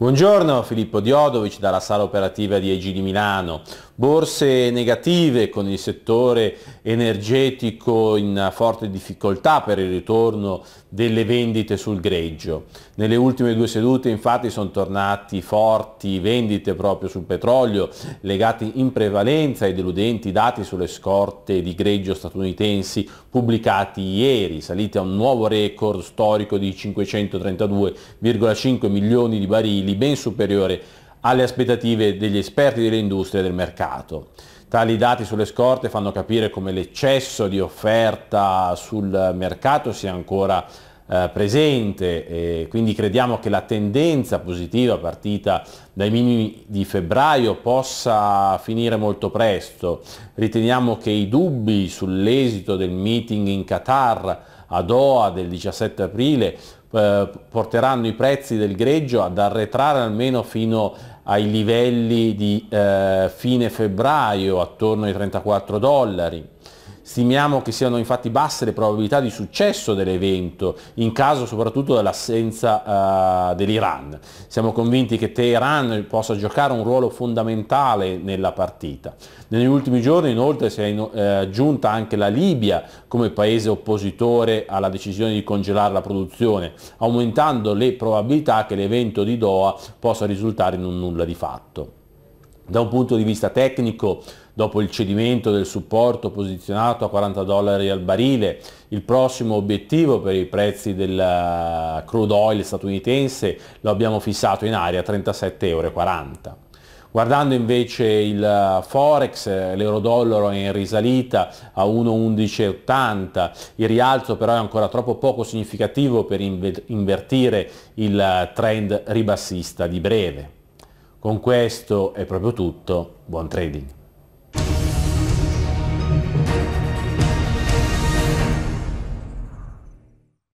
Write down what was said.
Buongiorno Filippo Diodovic dalla sala operativa di EG di Milano. Borse negative con il settore energetico in forte difficoltà per il ritorno delle vendite sul greggio. Nelle ultime due sedute infatti sono tornati forti vendite proprio sul petrolio legati in prevalenza ai deludenti dati sulle scorte di greggio statunitensi pubblicati ieri, salite a un nuovo record storico di 532,5 milioni di barili livelli ben superiori alle aspettative degli esperti dell'industria e del mercato. Tali dati sulle scorte fanno capire come l'eccesso di offerta sul mercato sia ancora eh, presente e quindi crediamo che la tendenza positiva partita dai minimi di febbraio possa finire molto presto. Riteniamo che i dubbi sull'esito del meeting in Qatar a Doha del 17 aprile eh, porteranno i prezzi del greggio ad arretrare almeno fino ai livelli di eh, fine febbraio, attorno ai 34 dollari Stimiamo che siano infatti basse le probabilità di successo dell'evento, in caso soprattutto dell'assenza uh, dell'Iran. Siamo convinti che Teheran possa giocare un ruolo fondamentale nella partita. Negli ultimi giorni inoltre si è in, eh, aggiunta anche la Libia come paese oppositore alla decisione di congelare la produzione, aumentando le probabilità che l'evento di Doha possa risultare in un nulla di fatto. Da un punto di vista tecnico, dopo il cedimento del supporto posizionato a 40 dollari al barile, il prossimo obiettivo per i prezzi del eh, crude oil statunitense lo abbiamo fissato in aria 37,40 euro. Guardando invece il eh, Forex, l'euro-dollaro è in risalita a 1,1180, il rialzo però è ancora troppo poco significativo per invertire il eh, trend ribassista di breve. Con questo è proprio tutto, buon trading!